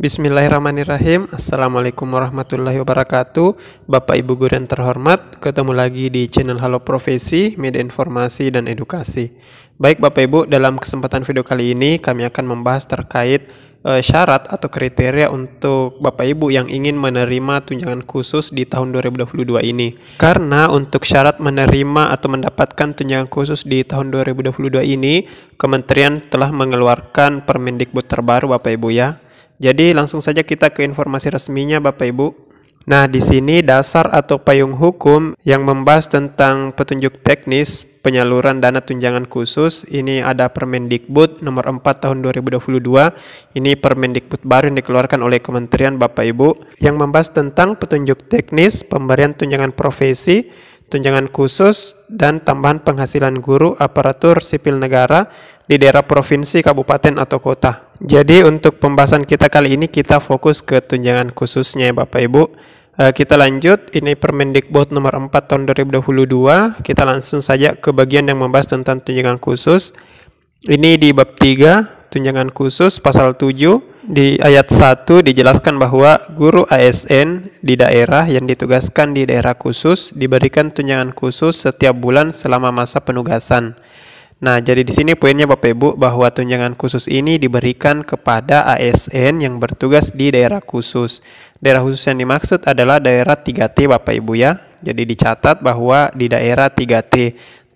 Bismillahirrahmanirrahim Assalamualaikum warahmatullahi wabarakatuh Bapak Ibu Guru yang terhormat Ketemu lagi di channel Halo Profesi Media Informasi dan Edukasi Baik Bapak Ibu, dalam kesempatan video kali ini Kami akan membahas terkait e, syarat atau kriteria untuk Bapak Ibu yang ingin menerima tunjangan khusus di tahun 2022 ini Karena untuk syarat menerima atau mendapatkan tunjangan khusus di tahun 2022 ini Kementerian telah mengeluarkan Permendikbud terbaru Bapak Ibu ya jadi langsung saja kita ke informasi resminya Bapak Ibu. Nah, di sini dasar atau payung hukum yang membahas tentang petunjuk teknis penyaluran dana tunjangan khusus ini ada Permendikbud nomor 4 tahun 2022. Ini Permendikbud baru yang dikeluarkan oleh Kementerian Bapak Ibu yang membahas tentang petunjuk teknis pemberian tunjangan profesi, tunjangan khusus dan tambahan penghasilan guru aparatur sipil negara di daerah provinsi, kabupaten, atau kota. Jadi untuk pembahasan kita kali ini kita fokus ke tunjangan khususnya ya Bapak Ibu. E, kita lanjut, ini Permendikbud nomor 4 tahun 2022. Kita langsung saja ke bagian yang membahas tentang tunjangan khusus. Ini di bab 3, tunjangan khusus pasal 7 di ayat 1 dijelaskan bahwa guru ASN di daerah yang ditugaskan di daerah khusus diberikan tunjangan khusus setiap bulan selama masa penugasan. Nah, jadi di sini poinnya Bapak Ibu bahwa tunjangan khusus ini diberikan kepada ASN yang bertugas di daerah khusus. Daerah khusus yang dimaksud adalah daerah 3T Bapak Ibu ya. Jadi dicatat bahwa di daerah 3T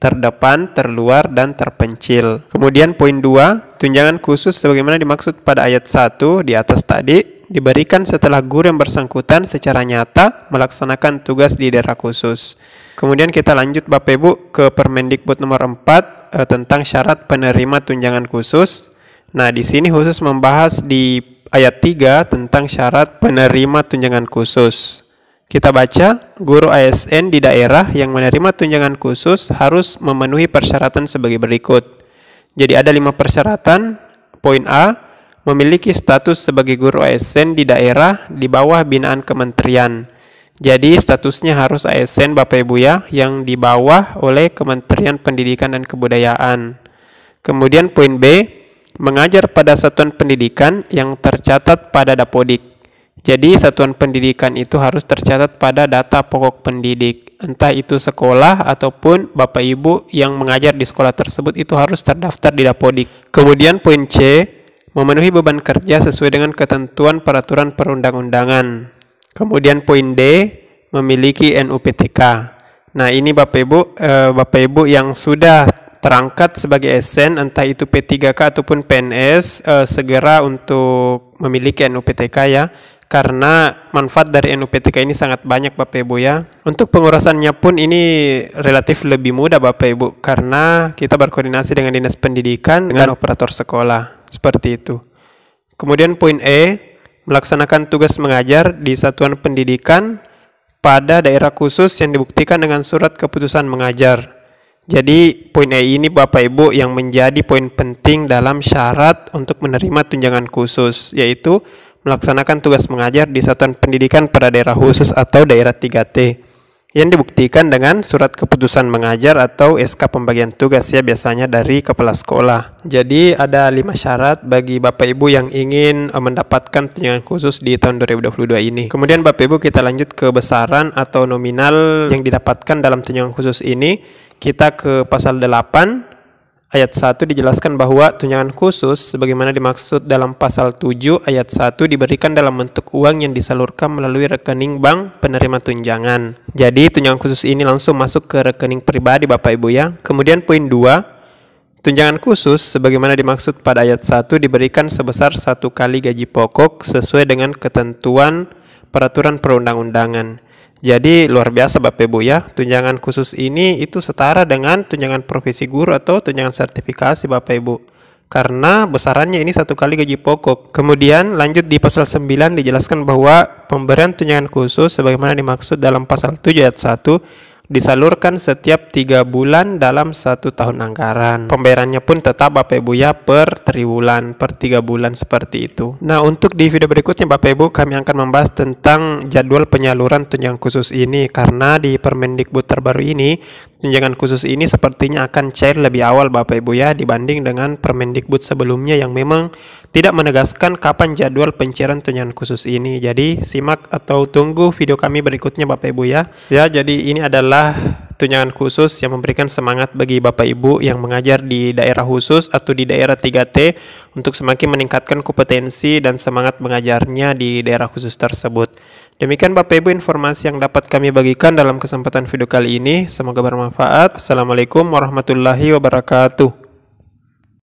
terdepan, terluar, dan terpencil. Kemudian poin 2, tunjangan khusus sebagaimana dimaksud pada ayat 1 di atas tadi diberikan setelah guru yang bersangkutan secara nyata melaksanakan tugas di daerah khusus. Kemudian kita lanjut Bapak Ibu ke Permendikbud nomor 4 eh, tentang syarat penerima tunjangan khusus. Nah, di sini khusus membahas di ayat 3 tentang syarat penerima tunjangan khusus. Kita baca, guru ASN di daerah yang menerima tunjangan khusus harus memenuhi persyaratan sebagai berikut. Jadi ada lima persyaratan. Poin A, memiliki status sebagai guru ASN di daerah di bawah binaan kementerian. Jadi statusnya harus ASN Bapak Ibu ya yang di bawah oleh Kementerian Pendidikan dan Kebudayaan. Kemudian poin B, mengajar pada satuan pendidikan yang tercatat pada Dapodik. Jadi satuan pendidikan itu harus tercatat pada data pokok pendidik. Entah itu sekolah ataupun Bapak Ibu yang mengajar di sekolah tersebut itu harus terdaftar di Dapodik. Kemudian poin C, memenuhi beban kerja sesuai dengan ketentuan peraturan perundang-undangan. Kemudian poin D, memiliki NUPTK. Nah, ini Bapak Ibu, eh, Bapak Ibu yang sudah terangkat sebagai SN entah itu P3K ataupun PNS eh, segera untuk memiliki NUPTK ya karena manfaat dari NUPTK ini sangat banyak Bapak Ibu ya. Untuk pengurasannya pun ini relatif lebih mudah Bapak Ibu karena kita berkoordinasi dengan Dinas Pendidikan dengan operator sekolah. Seperti itu. Kemudian poin E, melaksanakan tugas mengajar di satuan pendidikan pada daerah khusus yang dibuktikan dengan surat keputusan mengajar. Jadi poin E ini Bapak Ibu yang menjadi poin penting dalam syarat untuk menerima tunjangan khusus yaitu melaksanakan tugas mengajar di satuan pendidikan pada daerah khusus atau daerah 3T yang dibuktikan dengan surat keputusan mengajar atau SK pembagian tugas ya biasanya dari kepala sekolah. Jadi ada lima syarat bagi Bapak Ibu yang ingin eh, mendapatkan tunjangan khusus di tahun 2022 ini. Kemudian Bapak Ibu kita lanjut ke besaran atau nominal yang didapatkan dalam tunjangan khusus ini. Kita ke pasal 8 ayat 1 dijelaskan bahwa tunjangan khusus sebagaimana dimaksud dalam pasal 7 ayat 1 diberikan dalam bentuk uang yang disalurkan melalui rekening bank penerima tunjangan. Jadi tunjangan khusus ini langsung masuk ke rekening pribadi Bapak Ibu ya. Kemudian poin 2, tunjangan khusus sebagaimana dimaksud pada ayat 1 diberikan sebesar satu kali gaji pokok sesuai dengan ketentuan peraturan perundang-undangan. Jadi luar biasa Bapak Ibu ya, tunjangan khusus ini itu setara dengan tunjangan profesi guru atau tunjangan sertifikasi Bapak Ibu. Karena besarannya ini satu kali gaji pokok. Kemudian lanjut di pasal 9 dijelaskan bahwa pemberian tunjangan khusus sebagaimana dimaksud dalam pasal 7 ayat 1 disalurkan setiap tiga bulan dalam satu tahun anggaran. Pembayarannya pun tetap Bapak Ibu ya per triwulan, per tiga bulan seperti itu. Nah untuk di video berikutnya Bapak Ibu kami akan membahas tentang jadwal penyaluran tunjangan khusus ini karena di Permendikbud terbaru ini Tunjangan khusus ini sepertinya akan cair lebih awal Bapak Ibu ya dibanding dengan Permendikbud sebelumnya yang memang tidak menegaskan kapan jadwal pencairan tunjangan khusus ini. Jadi simak atau tunggu video kami berikutnya Bapak Ibu ya. Ya, jadi ini adalah tunjangan khusus yang memberikan semangat bagi Bapak Ibu yang mengajar di daerah khusus atau di daerah 3T untuk semakin meningkatkan kompetensi dan semangat mengajarnya di daerah khusus tersebut. Demikian Bapak Ibu informasi yang dapat kami bagikan dalam kesempatan video kali ini. Semoga bermanfaat. Assalamualaikum warahmatullahi wabarakatuh.